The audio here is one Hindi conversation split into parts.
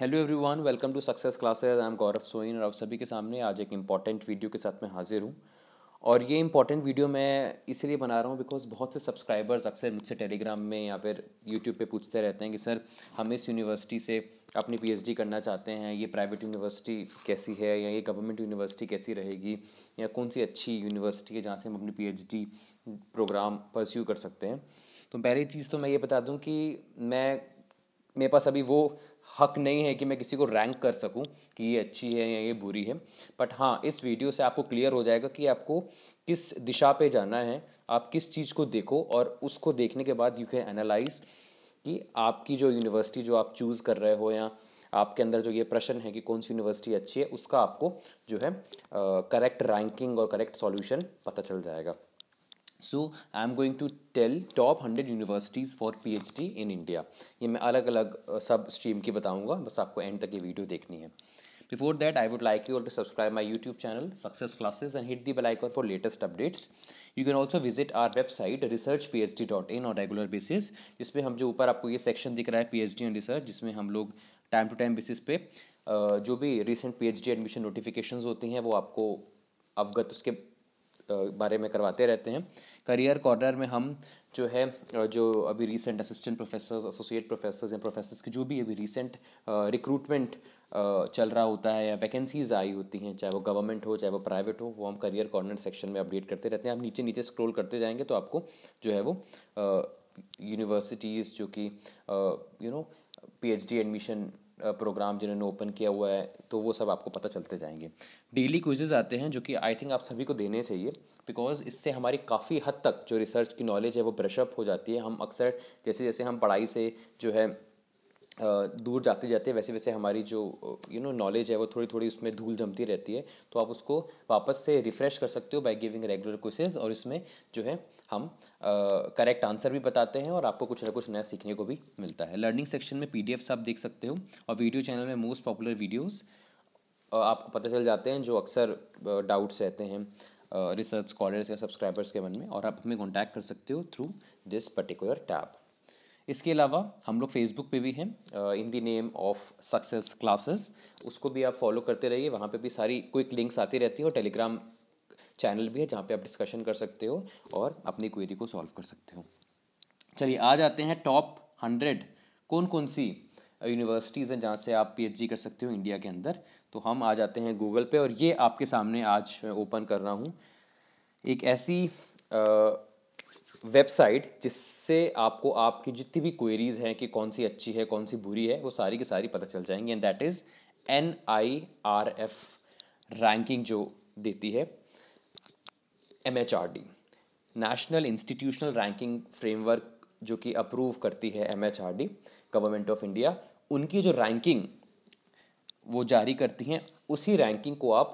hello everyone welcome to success classes I am Gaurav Soin और आप सभी के सामने आज एक इम्पॉर्टेंट वीडियो के साथ मैं हाजिर हूँ और ये इम्पॉर्टेंट वीडियो मैं इसलिए बना रहा हूँ बिकॉज बहुत से सब्सक्राइबर्स अक्सर मुझसे टेलीग्राम में या फिर यूट्यूब पे पूछते रहते हैं कि सर हम इस यूनिवर्सिटी से अपनी पीएचडी करना चाहते हैं ये प्राइवेट यूनिवर्सिटी कैसी है या ये गवर्नमेंट यूनिवर्सिटी कैसी रहेगी या कौन सी अच्छी यूनिवर्सिटी है जहाँ से हम अपनी पी प्रोग्राम परस्यू कर सकते हैं तो पहली चीज़ तो मैं ये बता दूँ कि मैं मेरे पास अभी वो हक नहीं है कि मैं किसी को रैंक कर सकूं कि ये अच्छी है या ये बुरी है बट हाँ इस वीडियो से आपको क्लियर हो जाएगा कि आपको किस दिशा पे जाना है आप किस चीज़ को देखो और उसको देखने के बाद यू कैन एनालाइज कि आपकी जो यूनिवर्सिटी जो आप चूज़ कर रहे हो या आपके अंदर जो ये प्रश्न है कि कौन सी यूनिवर्सिटी अच्छी है उसका आपको जो है करेक्ट रैंकिंग और करेक्ट सॉल्यूशन पता चल जाएगा so I am going to tell top hundred universities for P H D in India ये मैं अलग अलग सब स्ट्रीम की बताऊंगा बस आपको एंड तक ये वीडियो देखनी है before that I would like you all to subscribe my YouTube channel success classes and hit the bell for latest updates you can also visit our website research P H D dot in on regular basis जिसमें हम जो ऊपर आपको ये सेक्शन दिख रहा है P H D and research जिसमें हम लोग टाइम टू टाइम बेसिस पे जो भी recent P H D admission notification होती हैं वो आपको अवगत उसके बारे में करवाते रहते हैं करियर कॉर्नर में हम जो है जो अभी recent assistant professors associate professors या प्रोफेसर्स की जो भी अभी रिसेंट रिक्रूटमेंट चल रहा होता है या वैकेंसीज आई होती हैं चाहे वो गवर्नमेंट हो चाहे वो प्राइवेट हो वो हम करियर कॉर्नर सेक्शन में अपडेट करते रहते हैं आप नीचे नीचे स्क्रॉल करते जाएंगे तो आपको जो है वो यूनिवर्सिटीज़ जो कि you know P admission program जिन्होंने ओपन किया हुआ है तो वो सब आपको पता चलते जाएंगे डेली क्विजेज़ आते हैं जो कि आई थिंक आप सभी को देने चाहिए बिकॉज इससे हमारी काफ़ी हद तक जो रिसर्च की नॉलेज है वो ब्रशअप हो जाती है हम अक्सर जैसे जैसे हम पढ़ाई से जो है दूर जाते जाते वैसे वैसे हमारी जो यू नो नॉलेज है वो थोड़ी थोड़ी उसमें धूल जमती रहती है तो आप उसको वापस से रिफ़्रेश कर सकते हो बाय गिविंग रेगुलर क्वेश्चन और इसमें जो है हम करेक्ट uh, आंसर भी बताते हैं और आपको कुछ ना कुछ नया सीखने को भी मिलता है लर्निंग सेक्शन में पी आप देख सकते हो और वीडियो चैनल में मोस्ट पॉपुलर वीडियोज़ आपको पता चल जाते हैं जो अक्सर डाउट्स रहते हैं रिसर्च स्कॉलर्स या सब्सक्राइबर्स के मन में और आप हमें कॉन्टैक्ट कर सकते हो थ्रू दिस पर्टिकुलर टैब इसके अलावा हम लोग फेसबुक पे भी हैं in the name of success classes उसको भी आप फॉलो करते रहिए वहाँ पे भी सारी क्विक लिंक्स आती रहती है और टेलीग्राम चैनल भी है जहाँ पे आप डिस्कशन कर सकते हो और अपनी क्वेरी को सॉल्व कर सकते हो चलिए आ जाते हैं टॉप हंड्रेड कौन कौन सी यूनिवर्सिटीज़ हैं जहाँ से आप पीएचडी कर सकते हो इंडिया के अंदर तो हम आ जाते हैं गूगल पे और ये आपके सामने आज ओपन कर रहा हूँ एक ऐसी वेबसाइट जिससे आपको आपकी जितनी भी क्वेरीज़ हैं कि कौन सी अच्छी है कौन सी बुरी है वो सारी की सारी पता चल जाएंगी and that is N I R F ranking जो देती है M H R D national institutional ranking framework जो कि अप्रूव करती है M H R D government of India उनकी जो रैंकिंग वो जारी करती हैं उसी रैंकिंग को आप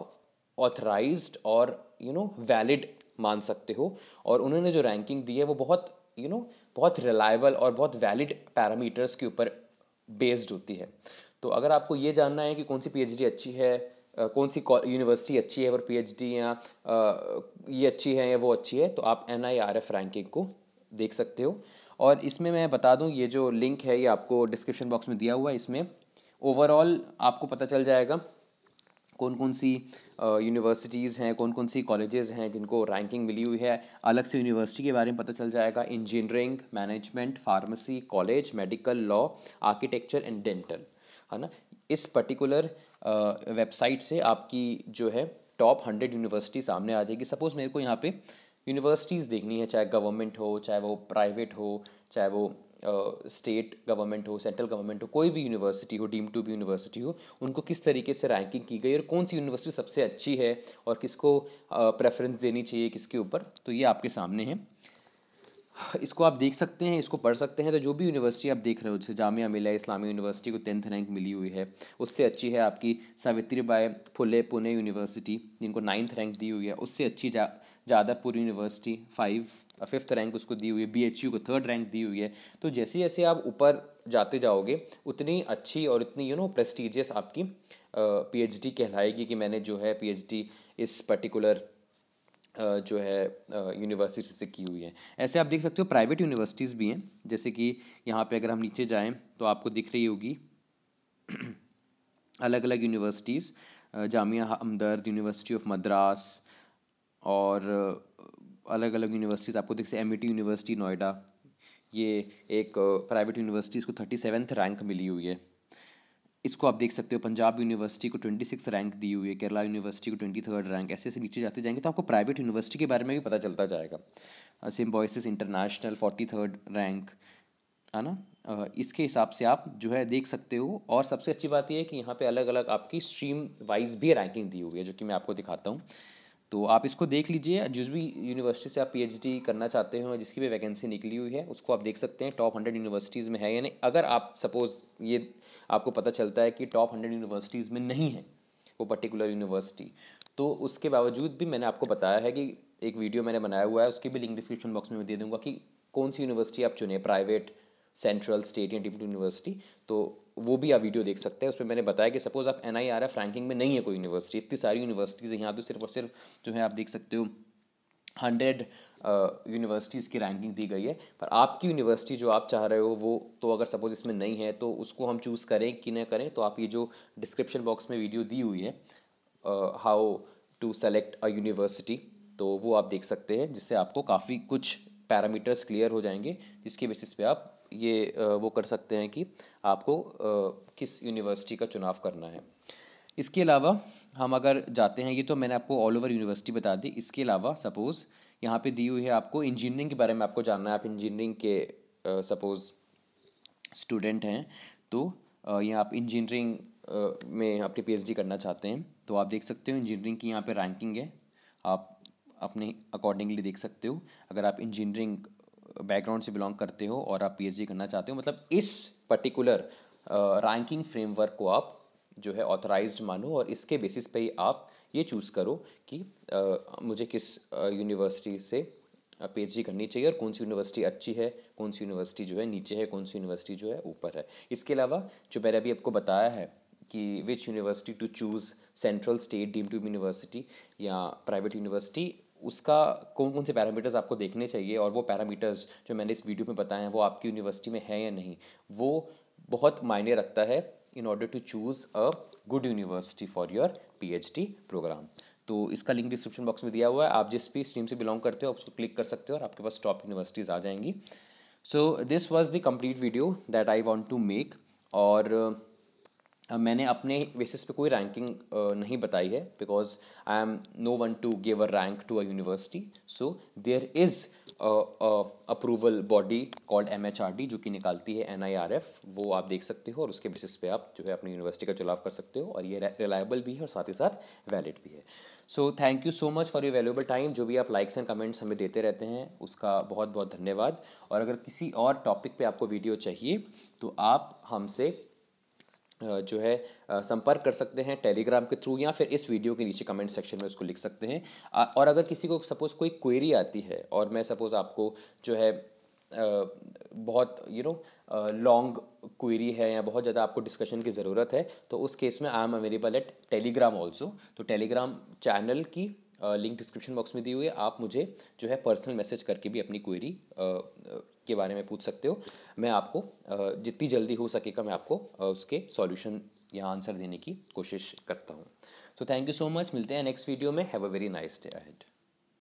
ऑथराइज और यू नो वैलिड मान सकते हो और उन्होंने जो रैंकिंग दी है वो बहुत यू you नो know, बहुत रिलायबल और बहुत वैलिड पैरामीटर्स के ऊपर बेस्ड होती है तो अगर आपको ये जानना है कि कौन सी पीएचडी अच्छी है कौन सी यूनिवर्सिटी अच्छी है और पीएचडी या ये अच्छी है या वो अच्छी है तो आप एन रैंकिंग को देख सकते हो और इसमें मैं बता दूं ये जो लिंक है ये आपको डिस्क्रिप्शन बॉक्स में दिया हुआ है इसमें ओवरऑल आपको पता चल जाएगा कौन कौन सी यूनिवर्सिटीज़ हैं कौन कौन सी कॉलेजेस हैं जिनको रैंकिंग मिली हुई है अलग से यूनिवर्सिटी के बारे में पता चल जाएगा engineering management pharmacy college medical law architecture and dental है ना इस पर्टिकुलर वेबसाइट से आपकी जो है टॉप हंड्रेड यूनिवर्सिटी सामने आ जाएगी सपोज़ मेरे को यहाँ पे यूनिवर्सिटीज़ देखनी है चाहे गवर्नमेंट हो चाहे वो प्राइवेट हो चाहे वो स्टेट गवर्नमेंट हो सेंट्रल गवर्नमेंट हो कोई भी यूनिवर्सिटी हो डीम टू भी यूनिवर्सिटी हो उनको किस तरीके से रैंकिंग की गई और कौन सी यूनिवर्सिटी सबसे अच्छी है और किसको प्रेफरेंस देनी चाहिए किसके ऊपर तो ये आपके सामने है इसको आप देख सकते हैं इसको पढ़ सकते हैं तो जो भी यूनिवर्सिटी आप देख रहे हो जैसे जामिया मिला इस्लामी यूनिवर्सिटी को टेंथ रैंक मिली हुई है उससे अच्छी है आपकी सावित्री बाई फुले पुणे यूनिवर्सिटी जिनको नाइन्थ रैंक दी हुई है उससे अच्छी जा Jadavpur university five fifth rank उसको दी हुई है बी को थर्ड रैंक दी हुई है तो जैसे जैसे आप ऊपर जाते जाओगे उतनी अच्छी और इतनी यू नो प्रेस्टिजियस आपकी पीएचडी uh, कहलाएगी कि मैंने जो है पीएचडी इस पर्टिकुलर uh, जो है यूनिवर्सिटी uh, से की हुई है ऐसे आप देख सकते हो प्राइवेट यूनिवर्सिटीज़ भी हैं जैसे कि यहाँ पे अगर हम नीचे जाएं तो आपको दिख रही होगी अलग अलग universities Jamia Hamdard university of Madras और अलग अलग यूनिवर्सिटीज़ आपको देख सकते एम यूनिवर्सिटी नोएडा ये एक प्राइवेट यूनिवर्सिटी इसको थर्टी सेवन्थ रैंक मिली हुई है इसको आप देख सकते हो पंजाब यूनिवर्सिटी को ट्वेंटी सिक्स रैंक दी हुई है केरला यूनिवर्सिटी को ट्वेंटी थर्ड रैंक ऐसे ऐसे नीचे जाते जाएंगे तो आपको प्राइवेट यूनिवर्सिटी के बारे में भी पता चलता जाएगा Symbiosis international forty third rank है ना इसके हिसाब से आप जो है देख सकते हो और सबसे अच्छी बात यह है कि यहाँ पे अलग अलग आपकी स्ट्रीम वाइज भी रैंकिंग दी हुई है जो कि मैं आपको दिखाता हूँ तो आप इसको देख लीजिए जिस भी यूनिवर्सिटी से आप पीएचडी करना चाहते हो जिसकी भी वैकेंसी निकली हुई है उसको आप देख सकते हैं टॉप हंड्रेड यूनिवर्सिटीज़ में है यानी अगर आप सपोज़ ये आपको पता चलता है कि टॉप हंड्रेड यूनिवर्सिटीज़ में नहीं है वो पर्टिकुलर यूनिवर्सिटी तो उसके बावजूद भी मैंने आपको बताया है कि एक वीडियो मैंने बनाया हुआ है उसकी भी लिंक डिस्क्रिप्शन बॉक्स में दे दूंगा कि कौन सी यूनिवर्सिटी आप चुने प्राइवेट सेंट्रल स्टेट या डिप्टी यूनिवर्सिटी तो वो भी आप वीडियो देख सकते हैं उसमें मैंने बताया कि सपोज़ आप N I R F ranking में नहीं है कोई यूनिवर्सिटी इतनी सारी यूनिवर्सिटीज़ हैं यहाँ तो सिर्फ और सिर्फ जो है आप देख सकते हो हंड्रेड यूनिवर्सिटीज़ की रैंकिंग दी गई है पर आपकी यूनिवर्सिटी जो आप चाह रहे हो वो तो अगर सपोज़ इसमें नहीं है तो उसको हम चूज़ करें कि ना करें तो आप ये जो डिस्क्रिप्शन बॉक्स में वीडियो दी हुई है how to select a university तो वो आप देख सकते हैं जिससे आपको काफ़ी कुछ पैरामीटर्स क्लियर हो जाएंगे जिसके बेसिस पे आप ये वो कर सकते हैं कि आपको किस यूनिवर्सिटी का चुनाव करना है इसके अलावा हम अगर जाते हैं ये तो मैंने आपको ऑल ओवर यूनिवर्सिटी बता दी इसके अलावा सपोज़ यहाँ पे दी हुई है आपको इंजीनियरिंग के बारे में आपको जानना है आप इंजीनियरिंग के सपोज़ स्टूडेंट हैं तो यहाँ आप इंजीनियरिंग में अपनी पीएचडी करना चाहते हैं तो आप देख सकते हो इंजीनियरिंग की यहाँ पे रैंकिंग है आप अपने अकॉर्डिंगली देख सकते हो अगर आप इंजीनियरिंग बैकग्राउंड से बिलोंग करते हो और आप पी करना चाहते हो मतलब इस पर्टिकुलर रैंकिंग फ्रेमवर्क को आप जो है ऑथराइज्ड मानो और इसके बेसिस पे ही आप ये चूज़ करो कि आ, मुझे किस यूनिवर्सिटी से पी करनी चाहिए और कौन सी यूनिवर्सिटी अच्छी है कौन सी यूनिवर्सिटी जो है नीचे है कौन सी यूनिवर्सिटी जो है ऊपर है इसके अलावा जो मैंने अभी आपको बताया है कि which university to choose central state deem to university या प्राइवेट यूनिवर्सिटी उसका कौन कौन से पैरामीटर्स आपको देखने चाहिए और वो पैरामीटर्स जो मैंने इस वीडियो में बताए हैं वो आपकी यूनिवर्सिटी में है या नहीं वो बहुत मायने रखता है in order to choose a good university for your P program तो इसका लिंक डिस्क्रिप्शन बॉक्स में दिया हुआ है आप जिस भी स्ट्रीम से बिलोंग करते हो उसको क्लिक कर सकते हो और आपके पास टॉप यूनिवर्सिटीज़ आ जाएंगी so this was the complete video that I want to make और मैंने अपने बेसिस पे कोई रैंकिंग नहीं बताई है because I am no one to give a rank to a university so there is approval body called M H R D जो कि निकालती है एन आई आर एफ वो आप देख सकते हो और उसके बेसिस पे आप जो है अपनी यूनिवर्सिटी का चुनाव कर सकते हो और ये रिलायबल भी है और साथ ही साथ वैलिड भी है so thank you so much for your valuable time जो भी आप लाइक्स एंड कमेंट्स हमें देते रहते हैं उसका बहुत बहुत धन्यवाद और अगर किसी और टॉपिक पे आपको वीडियो चाहिए तो आप हमसे जो है संपर्क कर सकते हैं टेलीग्राम के थ्रू या फिर इस वीडियो के नीचे कमेंट सेक्शन में उसको लिख सकते हैं और अगर किसी को सपोज़ कोई क्वेरी आती है और मैं सपोज़ आपको जो है बहुत यू नो लॉन्ग क्वेरी है या बहुत ज़्यादा आपको डिस्कशन की ज़रूरत है तो उस केस में I am available at Telegram also तो टेलीग्राम चैनल की लिंक डिस्क्रिप्शन बॉक्स में दी हुई है आप मुझे जो है पर्सनल मैसेज करके भी अपनी क्वेरी के बारे में पूछ सकते हो मैं आपको जितनी जल्दी हो सकेगा मैं आपको उसके सॉल्यूशन या आंसर देने की कोशिश करता हूँ so thank you so much मिलते हैं नेक्स्ट वीडियो में have a very nice day ahead